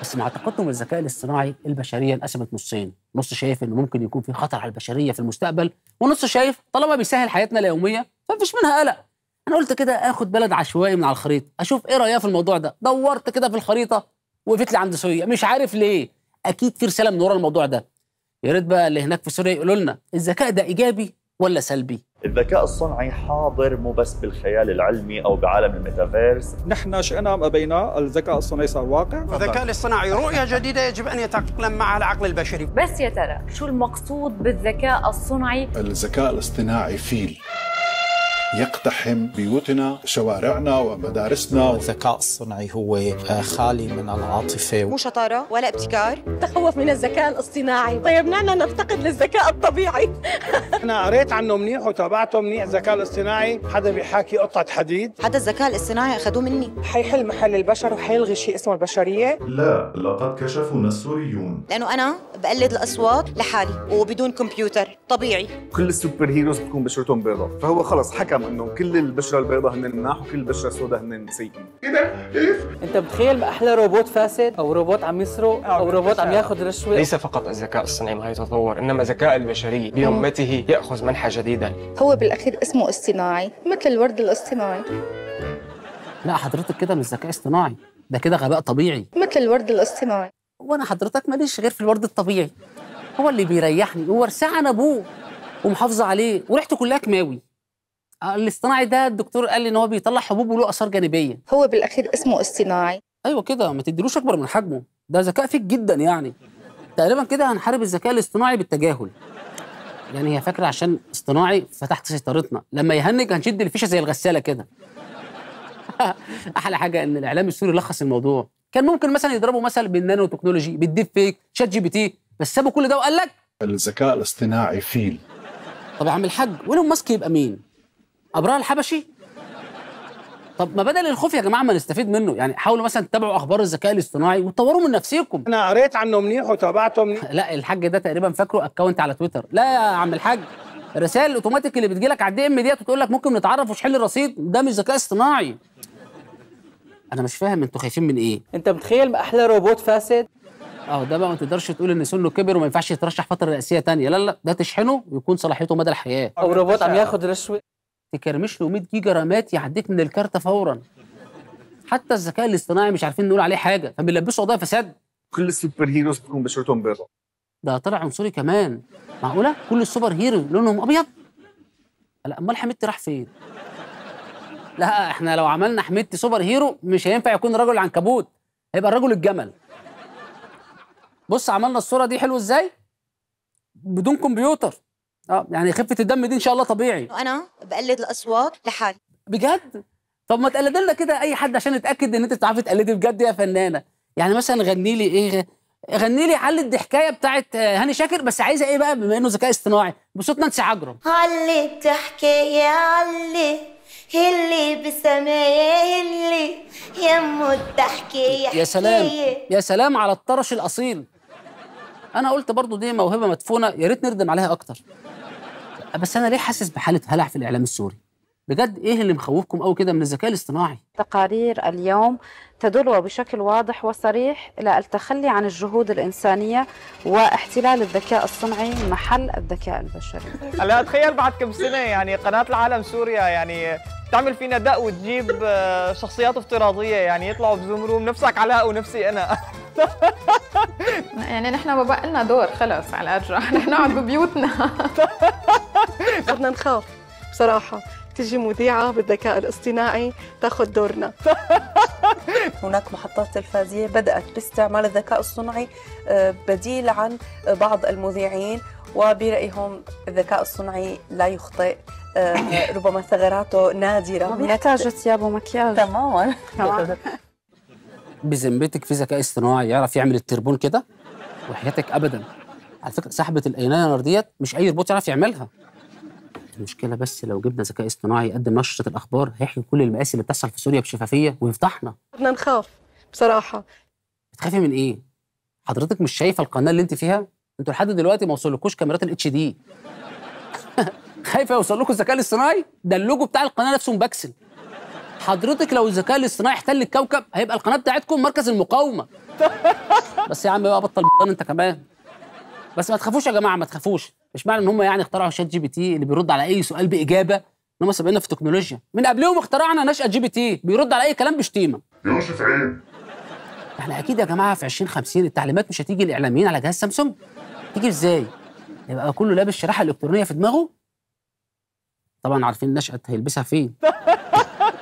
بس مع تقدم الذكاء الاصطناعي البشريه انقسمت نصين نص شايف انه ممكن يكون في خطر على البشريه في المستقبل ونص شايف طالما بيسهل حياتنا اليوميه فمفيش منها قلق انا قلت كده اخد بلد عشوائي من على الخريطه اشوف ايه رايها في الموضوع ده دورت كده في الخريطه وقفت لي عند سوريا مش عارف ليه اكيد في رساله من ورا الموضوع ده يا ريت بقى اللي هناك في سوريا يقولوا لنا الذكاء ده ايجابي ولا سلبي الذكاء الصنعي حاضر مو بس بالخيال العلمي او بعالم الميتافيرس نحن شئنا ام ابينا الذكاء الصناعي صار واقع الذكاء الصناعي رؤيه جديده يجب ان يتاقلم معها العقل البشري بس يا ترى شو المقصود بالذكاء الصنعي الذكاء الاصطناعي فيل يقتحم بيوتنا شوارعنا ومدارسنا الذكاء الصنعي هو آه، خالي من العاطفة مو شطارة ولا ابتكار تخوف من الذكاء الاصطناعي طيب نحن نفتقد للذكاء الطبيعي *laughs* أنا قريت عنه منيح وتابعته منيح الذكاء الاصطناعي حدا بيحاكي قطعة حديد هذا الذكاء الاصطناعي أخذوه مني حيحل محل البشر وحيلغي شيء اسمه البشرية لا لقد كشفنا السوريون لأنه أنا بقلد الأصوات لحالي وبدون كمبيوتر طبيعي كل السوبر هيروز بتكون بشرتهم بيضاء فهو خلص حكم انه كل البشره البيضاء هن مناح وكل البشره السوداء هن سيئين ايه ده كيف انت بتخيل باحلى احلى روبوت فاسد او روبوت عم يسرق او روبوت عم ياخذ رشوه ليس فقط الذكاء الصناعي ما يتطور انما ذكاء البشريه بهمته ياخذ منحى جديدا هو بالاخير اسمه اصطناعي مثل الورد الاصطناعي لا حضرتك كده مش ذكاء اصطناعي ده كده غباء طبيعي مثل الورد الاصطناعي وانا حضرتك ماليش غير في الورد الطبيعي هو اللي بيريحني وورثاه انا ابوه ومحافظه عليه وريحته كلها كماوي الاصطناعي ده الدكتور قال لي ان هو بيطلع حبوب وله اثار جانبيه هو بالاخير اسمه اصطناعي ايوه كده ما تديلوش اكبر من حجمه ده ذكاء فيك جدا يعني تقريبا كده هنحارب الذكاء الاصطناعي بالتجاهل يعني هي فاكره عشان اصطناعي فتحت سيطرتنا لما يهنج هنشد الفيشه زي الغساله كده *laughs* احلى حاجه ان الاعلام السوري لخص الموضوع كان ممكن مثلا يضربوا مثل بالنانو تكنولوجي بالديب فيك شات جي بي تي بس سابوا كل ده وقال لك الذكاء الاصطناعي فيل طب يا عم الحاج ويلون ماسك يبقى مين ابرار الحبشي طب ما بدل الخوف يا جماعه ما نستفيد منه يعني حاولوا مثلا تتابعوا اخبار الذكاء الاصطناعي وتطوروا من نفسكم انا قريت عنه منيح وتابعته منيح لا الحاج ده تقريبا فاكره اكونت على تويتر لا يا عم الحاج الرسائل الاوتوماتيك اللي بتجي لك على الدي ام ديت وتقول لك ممكن نتعرف وشحل الرصيد ده مش ذكاء اصطناعي انا مش فاهم انتوا خايفين من ايه انت متخيل احلى روبوت فاسد اه ده بقى ما تقدرش تقول ان سنه كبر وما ينفعش يترشح فتره رئاسيه تانية لا لا ده تشحنه ويكون صلاحيته مدى الحياه او روبوت عم ياخد رشوه تكرمش له 100 جيجا رامات يعديك من الكارت فورا حتى الذكاء الاصطناعي مش عارفين نقول عليه حاجه فبيلبسوا قضايا فساد كل السوبر هيروز بتكون بشرتهم بيضاء ده طلع عنصري كمان معقوله كل السوبر هيرو لونهم ابيض لا امال حميدتي راح فين لا احنا لو عملنا حميدتي سوبر هيرو مش هينفع يكون رجل العنكبوت هيبقى الرجل الجمل بص عملنا الصوره دي حلوه ازاي بدون كمبيوتر اه يعني خفه الدم دي ان شاء الله طبيعي انا بقلد الاصوات لحالي بجد طب ما تقلد لنا كده اي حد عشان نتاكد ان انت بتعرفي تقلدي بجد يا فنانه يعني مثلا غني لي ايه غني لي حل الضحكايه بتاعت آه، هاني شاكر بس عايزه ايه بقى بما انه ذكاء اصطناعي بصوت نانسي عجرم علي الضحكايه علي اللي بسمايا اللي ام الضحكيه يا سلام يا سلام على الطرش الاصيل انا قلت برضو دي موهبه مدفونه يا ريت نردم عليها اكتر بس انا ليه حاسس بحاله هلع في الاعلام السوري بجد ايه اللي مخوفكم قوي كده من الذكاء الاصطناعي تقارير اليوم تدل بشكل واضح وصريح الى التخلي عن الجهود الانسانيه واحتلال الذكاء الصنعي محل الذكاء البشري هلا *laughs* تخيل بعد كم سنه يعني قناه العالم سوريا يعني تعمل فينا دق وتجيب آه، شخصيات افتراضيه يعني يطلعوا بزوم روم نفسك علاء ونفسي انا *laughs* يعني نحن ما بقى لنا دور خلص على الارجح *laughs* نحن نقعد ببيوتنا بدنا نخاف بصراحه تجي مذيعة بالذكاء الاصطناعي تاخذ دورنا *laughs* هناك محطات تلفازية بدأت باستعمال الذكاء الصنعي آه، بديل عن بعض المذيعين وبرأيهم الذكاء الصنعي لا يخطئ آه، *laughs* ربما ثغراته نادرة ما بيحتاج ثياب ومكياج تماما *laughs* بذمتك في ذكاء اصطناعي يعرف يعمل التربون كده وحياتك ابدا على فكره سحبه الاينانر ديت مش اي روبوت يعرف يعملها المشكله بس لو جبنا ذكاء اصطناعي قد نشره الاخبار هيحكي كل المآسي اللي بتحصل في سوريا بشفافيه ويفضحنا احنا نخاف بصراحه بتخافي من ايه حضرتك مش شايفه القناه اللي انت فيها انتوا لحد دلوقتي ما وصلكوش كاميرات الاتش دي *laughs* خايفه يوصل لكم الذكاء الاصطناعي ده اللوجو بتاع القناه نفسه مبكسل حضرتك لو الذكاء الاصطناعي احتل الكوكب هيبقى القناه بتاعتكم مركز المقاومه *laughs* بس يا عم بقى بطل انت كمان بس ما تخافوش يا جماعه ما تخافوش مش معنى ان هم يعني اخترعوا شات جي بي تي اللي بيرد على اي سؤال باجابه ان هم سابقنا في التكنولوجيا من قبلهم اخترعنا نشأة جي بي تي بيرد على اي كلام بشتيمه يوسف عين احنا اكيد يا جماعه في 2050 التعليمات مش هتيجي الاعلاميين على جهاز سامسونج تيجي ازاي يبقى كله لابس شريحه الكترونيه في دماغه طبعا عارفين نشأة هيلبسها فين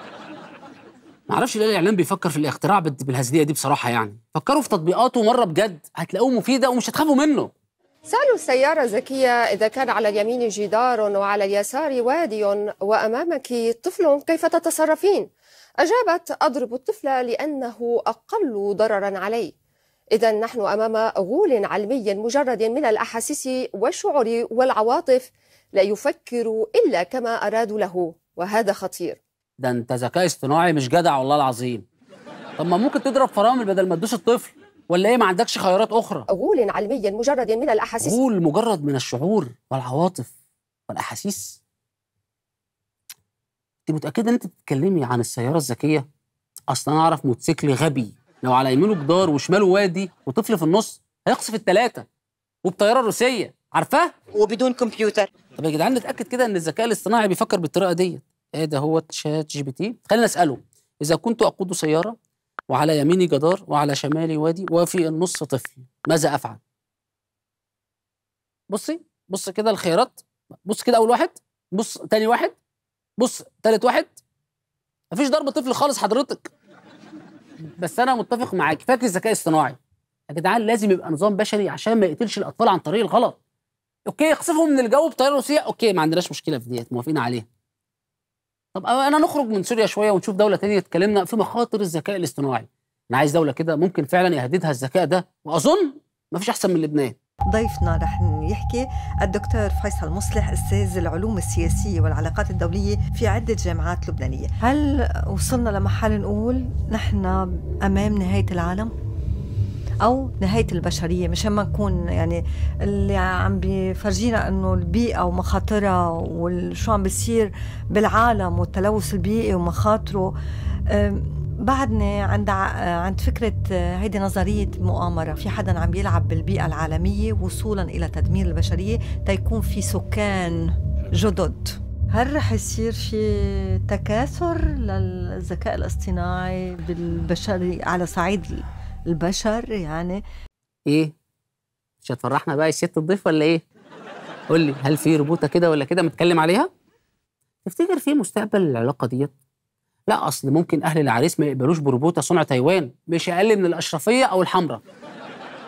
*laughs* معرفش ليه الاعلام بيفكر في الاختراع بالهزليه دي بصراحه يعني فكروا في تطبيقاته مره بجد هتلاقوه مفيده ومش هتخافوا منه سألوا السيارة الذكية إذا كان على اليمين جدار وعلى اليسار وادي وأمامك طفل كيف تتصرفين؟ أجابت أضرب الطفل لأنه أقل ضررا علي إذا نحن أمام غول علمي مجرد من الأحاسيس والشعور والعواطف لا يفكر إلا كما أرادوا له وهذا خطير ده أنت ذكاء اصطناعي مش جدع والله العظيم طب ما ممكن تضرب فرامل بدل ما تدوس الطفل ولا ايه ما عندكش خيارات اخرى قول علميا مجرد من الاحاسيس قول مجرد من الشعور والعواطف والاحاسيس انت متاكده ان انت بتتكلمي عن السياره الذكيه اصلا انا اعرف موتوسيكل غبي لو على يمينه جدار وشماله وادي وطفل في النص هيقصف الثلاثه وبطياره روسيه عارفاه وبدون كمبيوتر طب يا جدعان نتاكد كده ان الذكاء الاصطناعي بيفكر بالطريقه ديت ايه ده هو تشات جي بي تي خلينا نساله اذا كنت اقود سياره وعلى يميني جدار وعلى شمالي وادي وفي النص طفل ماذا افعل بصي بص كده الخيارات بص كده اول واحد بص تاني واحد بص تالت واحد مفيش ضرب طفل خالص حضرتك بس انا متفق معاك فاكر الذكاء الاصطناعي يا جدعان لازم يبقى نظام بشري عشان ما يقتلش الاطفال عن طريق الغلط اوكي يقصفهم من الجو بطريقه روسيه اوكي ما عندناش مشكله في ديت موافقين عليها طب انا نخرج من سوريا شويه ونشوف دوله تانية اتكلمنا في مخاطر الذكاء الاصطناعي انا عايز دوله كده ممكن فعلا يهددها الذكاء ده واظن ما فيش احسن من لبنان ضيفنا رح يحكي الدكتور فيصل مصلح استاذ العلوم السياسيه والعلاقات الدوليه في عده جامعات لبنانيه هل وصلنا لمحل نقول نحن امام نهايه العالم او نهايه البشريه مشان ما نكون يعني اللي عم بيفرجينا انه البيئه ومخاطرها وشو عم بيصير بالعالم والتلوث البيئي ومخاطره بعدني عند عند فكرة هيدي نظرية مؤامرة في حدا عم يلعب بالبيئة العالمية وصولا إلى تدمير البشرية تيكون في سكان جدد هل رح يصير في تكاثر للذكاء الاصطناعي بالبشري على صعيد البشر يعني ايه مش هتفرحنا بقى يا ست الضيف ولا ايه قول لي هل في ربوطه كده ولا كده متكلم عليها تفتكر في مستقبل العلاقه ديت لا اصل ممكن اهل العريس ما يقبلوش بربوطه صنع تايوان مش اقل من الاشرفيه او الحمراء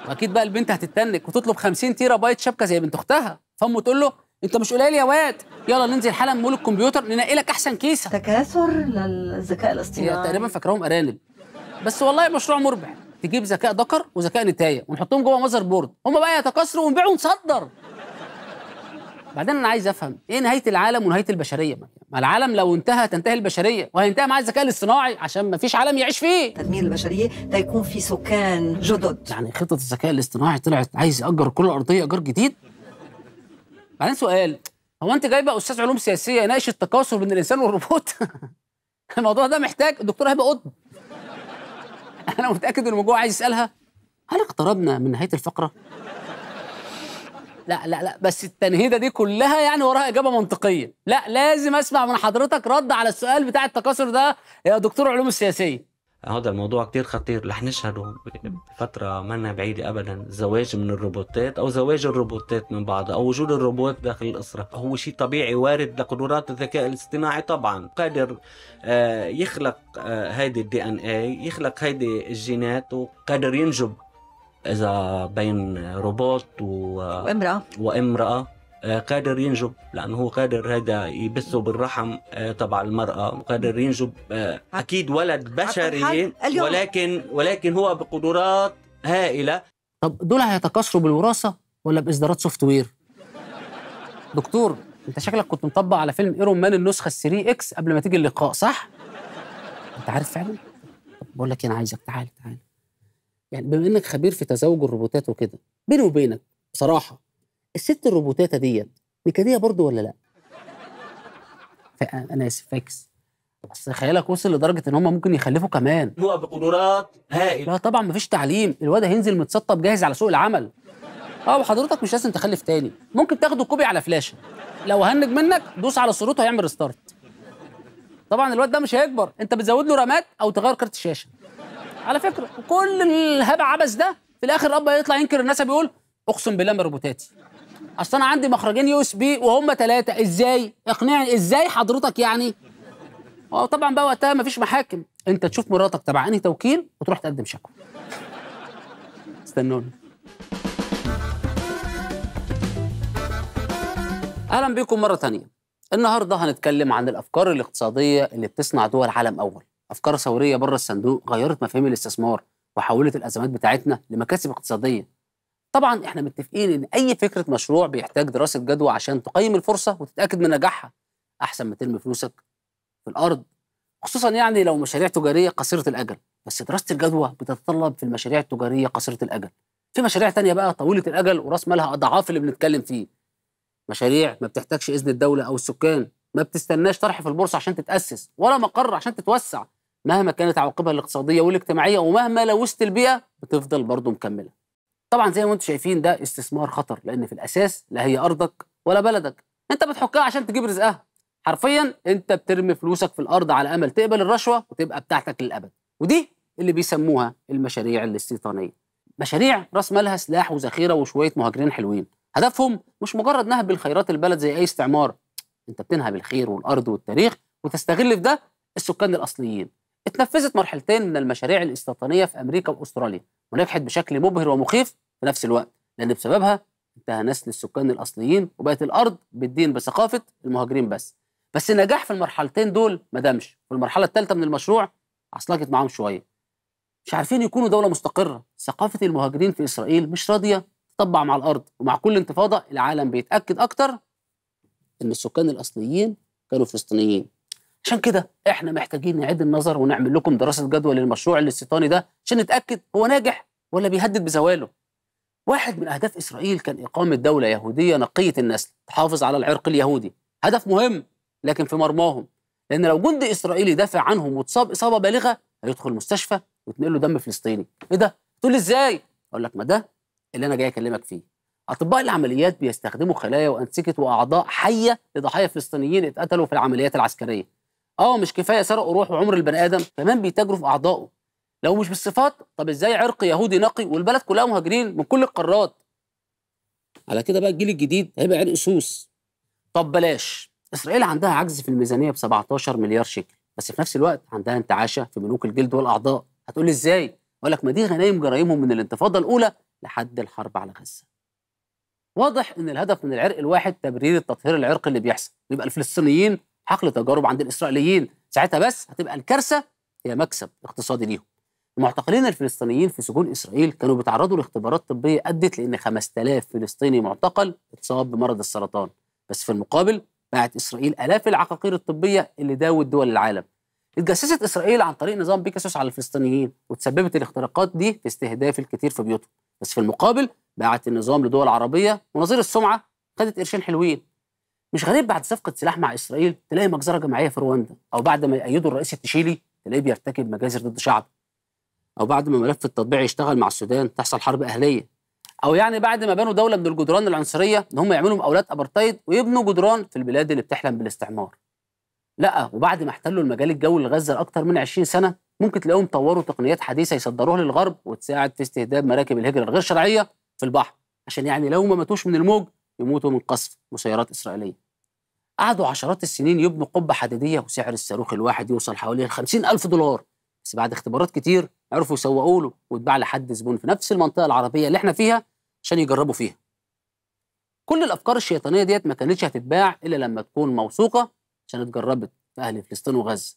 واكيد بقى البنت هتتنك وتطلب 50 تيرا بايت شبكه زي بنت اختها فامه تقول له انت مش قليل يا واد يلا ننزل حالا مول الكمبيوتر ننقي لك احسن كيسه تكاثر للذكاء الاصطناعي تقريبا فاكرهم ارانب بس والله مشروع مربح تجيب ذكاء ذكر وذكاء نتايه ونحطهم جوه مذر بورد هم بقى يتكاثروا ونبيع ونصدر بعدين انا عايز افهم ايه نهايه العالم ونهايه البشريه ما العالم لو انتهى تنتهي البشريه وهينتهي مع الذكاء الاصطناعي عشان ما فيش عالم يعيش فيه تدمير البشريه يكون في سكان جدد يعني خطه الذكاء الاصطناعي طلعت عايز ياجر كل الارضيه ايجار جديد بعدين سؤال هو انت جايبه استاذ علوم سياسيه يناقش التكاثر بين الانسان والروبوت *laughs* الموضوع ده محتاج الدكتور هبه قطب *laughs* انا متاكد ان جوه عايز يسالها هل اقتربنا من نهايه الفقره لا لا لا بس التنهيده دي كلها يعني وراها اجابه منطقيه لا لازم اسمع من حضرتك رد على السؤال بتاع التكاثر ده يا دكتور علوم السياسيه هذا الموضوع كتير خطير رح نشهده بفترة منا بعيدة أبدا زواج من الروبوتات أو زواج الروبوتات من بعضها أو وجود الروبوت داخل الأسرة هو شيء طبيعي وارد لقدرات الذكاء الاصطناعي طبعا قادر آه، يخلق آه، هيدي الدي ان اي يخلق هيدي الجينات وقادر ينجب اذا بين روبوت و... وامراه وامراه آه، قادر ينجب لانه هو قادر هذا يبثه بالرحم تبع آه، المراه قادر ينجب آه، اكيد ولد بشري ولكن ولكن هو بقدرات هائله طب دول هيتكاثروا بالوراثه ولا باصدارات سوفت وير دكتور انت شكلك كنت مطبق على فيلم ايرون مان النسخه السري اكس قبل ما تيجي اللقاء صح انت عارف فعلا بقول لك إيه، انا عايزك تعال تعال يعني بما انك خبير في تزاوج الروبوتات وكده بيني وبينك بصراحه الست الروبوتاتة ديت ميكانيه برضو ولا لا؟ انا اسف فاكس بس خيالك وصل لدرجه ان هم ممكن يخلفوا كمان هو بقدرات هائل لا طبعا مفيش تعليم الواد هينزل متسطب جاهز على سوق العمل اه وحضرتك مش لازم تخلف تاني ممكن تاخده كوبي على فلاشه لو هنج منك دوس على صورته هيعمل ريستارت طبعا الواد ده مش هيكبر انت بتزود له رامات او تغير كارت الشاشه على فكره كل الهبع عبث ده في الاخر الاب هيطلع ينكر الناس بيقول اقسم بالله من روبوتاتي اصل انا عندي مخرجين يو اس بي وهم ثلاثه ازاي اقنعني ازاي حضرتك يعني هو اه طبعا بقى وقتها مفيش محاكم انت تشوف مراتك تبع انهي توكيل وتروح تقدم شكوى استنوني اهلا بيكم مره تانية النهارده هنتكلم عن الافكار الاقتصاديه اللي بتصنع دول عالم اول افكار ثوريه بره الصندوق غيرت مفاهيم الاستثمار وحولت الازمات بتاعتنا لمكاسب اقتصاديه طبعا احنا متفقين ان اي فكره مشروع بيحتاج دراسه جدوى عشان تقيم الفرصه وتتاكد من نجاحها احسن ما ترمي فلوسك في الارض خصوصا يعني لو مشاريع تجاريه قصيره الاجل بس دراسه الجدوى بتتطلب في المشاريع التجاريه قصيره الاجل في مشاريع تانية بقى طويله الاجل وراس مالها اضعاف اللي بنتكلم فيه مشاريع ما بتحتاجش اذن الدوله او السكان ما بتستناش طرح في البورصه عشان تتاسس ولا مقر عشان تتوسع مهما كانت عواقبها الاقتصاديه والاجتماعيه ومهما لوثت البيئه بتفضل برضه مكمله طبعا زي ما انتم شايفين ده استثمار خطر لان في الاساس لا هي ارضك ولا بلدك انت بتحكها عشان تجيب رزقها حرفيا انت بترمي فلوسك في الارض على امل تقبل الرشوه وتبقى بتاعتك للابد ودي اللي بيسموها المشاريع الاستيطانيه مشاريع راس مالها سلاح وذخيره وشويه مهاجرين حلوين هدفهم مش مجرد نهب الخيرات البلد زي اي استعمار انت بتنهب الخير والارض والتاريخ وتستغل في ده السكان الاصليين اتنفذت مرحلتين من المشاريع الاستيطانيه في امريكا واستراليا ونجحت بشكل مبهر ومخيف في نفس الوقت لأن بسببها انتهى نسل السكان الأصليين وبقت الأرض بالدين بثقافة المهاجرين بس بس النجاح في المرحلتين دول ما دامش في المرحله الثالثة من المشروع عصلكت معاهم شوية مش عارفين يكونوا دولة مستقرة ثقافة المهاجرين في إسرائيل مش راضية تطبع مع الأرض ومع كل انتفاضة العالم بيتأكد أكتر إن السكان الأصليين كانوا فلسطينيين عشان كده احنا محتاجين نعيد النظر ونعمل لكم دراسة جدوى للمشروع الاستيطاني ده عشان نتأكد هو ناجح ولا بيهدد بزواله واحد من أهداف إسرائيل كان إقامة دولة يهودية نقية النسل تحافظ على العرق اليهودي هدف مهم لكن في مرماهم لأن لو جندي إسرائيلي دافع عنهم واتصاب إصابة بالغة هيدخل المستشفى ويتنقل له دم فلسطيني إيه ده؟ تقول لي إزاي؟ أقول لك ما ده اللي أنا جاي أكلمك فيه أطباء العمليات بيستخدموا خلايا وأنسجة وأعضاء حية لضحايا فلسطينيين اتقتلوا في العمليات العسكرية اه مش كفايه سرقوا روح وعمر البني ادم كمان بيتاجروا في اعضائه لو مش بالصفات طب ازاي عرق يهودي نقي والبلد كلها مهاجرين من كل القارات على كده بقى الجيل الجديد هيبقى عرق سوس طب بلاش اسرائيل عندها عجز في الميزانيه ب 17 مليار شيكل بس في نفس الوقت عندها انتعاشه في بنوك الجلد والاعضاء هتقول لي ازاي اقول لك ما دي غنايم جرايمهم من الانتفاضه الاولى لحد الحرب على غزه واضح ان الهدف من العرق الواحد تبرير التطهير العرقي اللي بيحصل يبقى الفلسطينيين حقل تجارب عند الاسرائيليين ساعتها بس هتبقى الكارثه هي مكسب اقتصادي ليهم المعتقلين الفلسطينيين في سجون اسرائيل كانوا بيتعرضوا لاختبارات طبيه ادت لان 5000 فلسطيني معتقل اتصاب بمرض السرطان بس في المقابل باعت اسرائيل الاف العقاقير الطبيه اللي داوت دول العالم اتجسست اسرائيل عن طريق نظام بيكاسوس على الفلسطينيين وتسببت الاختراقات دي في استهداف الكثير في بيوتهم بس في المقابل باعت النظام لدول عربيه ونظير السمعه خدت قرشين حلوين مش غريب بعد صفقه سلاح مع اسرائيل تلاقي مجزره جماعيه في رواندا او بعد ما يأيدوا الرئيس التشيلي تلاقيه بيرتكب مجازر ضد شعب او بعد ما ملف التطبيع يشتغل مع السودان تحصل حرب اهليه او يعني بعد ما بنوا دوله من الجدران العنصريه ان هم يعملوا مقاولات ابرتايد ويبنوا جدران في البلاد اللي بتحلم بالاستعمار لا وبعد ما احتلوا المجال الجوي لغزه لاكثر من 20 سنه ممكن تلاقيهم طوروا تقنيات حديثه يصدروها للغرب وتساعد في استهداف مراكب الهجره الغير شرعيه في البحر عشان يعني لو ما ماتوش من الموج يموتوا من قصف مسيرات اسرائيليه قعدوا عشرات السنين يبنوا قبة حديدية وسعر الصاروخ الواحد يوصل حوالي 50 ألف دولار بس بعد اختبارات كتير عرفوا يسوقوا له واتباع لحد زبون في نفس المنطقه العربيه اللي احنا فيها عشان يجربوا فيها كل الافكار الشيطانيه ديت ما كانتش هتتباع الا لما تكون موثوقه عشان اتجربت في اهل فلسطين وغزه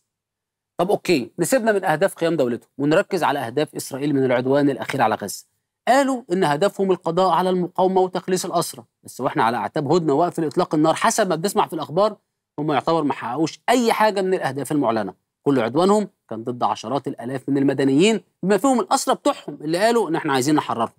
طب اوكي نسيبنا من اهداف قيام دولتهم ونركز على اهداف اسرائيل من العدوان الاخير على غزه قالوا ان هدفهم القضاء على المقاومه وتخليص الاسرى بس واحنا على اعتاب هدنه وقف الاطلاق النار حسب ما بنسمع في الاخبار هم يعتبر ما حققوش اي حاجه من الاهداف المعلنه كل عدوانهم كان ضد عشرات الالاف من المدنيين بما فيهم الاسرى بتوعهم اللي قالوا ان احنا عايزين نحررهم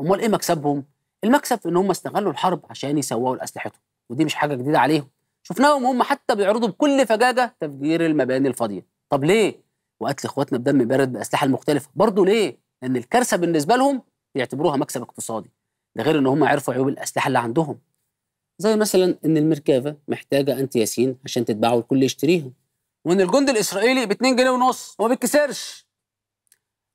امال ايه مكسبهم المكسب ان هم استغلوا الحرب عشان يسوقوا لاسلحتهم ودي مش حاجه جديده عليهم شفناهم هم حتى بيعرضوا بكل فجاجه تفجير المباني الفاضيه طب ليه وقتل اخواتنا بدم بارد بالاسلحه المختلفه برضه ليه لان الكارثه بالنسبه لهم بيعتبروها مكسب اقتصادي ده غير ان هم عرفوا عيوب الاسلحه اللي عندهم زي مثلا ان المركافه محتاجه انتياسين عشان تتباع والكل يشتريهم. وان الجندي الاسرائيلي ب 2 جنيه ونص وما بيتكسرش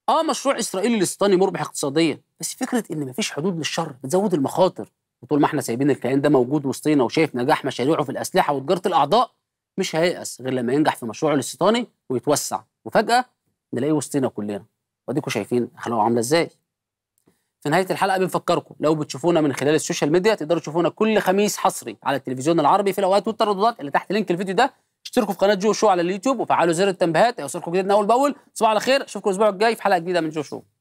اه مشروع اسرائيلي الاستيطاني مربح اقتصاديا بس فكره ان مفيش حدود للشر بتزود المخاطر وطول ما احنا سايبين الكيان ده موجود وسطينا وشايف نجاح مشاريعه في الاسلحه وتجاره الاعضاء مش هيأس غير لما ينجح في مشروعه الاستيطاني ويتوسع وفجاه نلاقيه وسطينا كلنا واديكم شايفين حلاوه عامله ازاي في نهايه الحلقه بنفكركم لو بتشوفونا من خلال السوشيال ميديا تقدروا تشوفونا كل خميس حصري على التلفزيون العربي في الاوقات والترددات اللي تحت لينك الفيديو ده اشتركوا في قناه جو شو على اليوتيوب وفعلوا زر التنبيهات يوصلكم جديدنا اول باول تصبحوا على خير اشوفكم الاسبوع الجاي في حلقه جديده من جو شو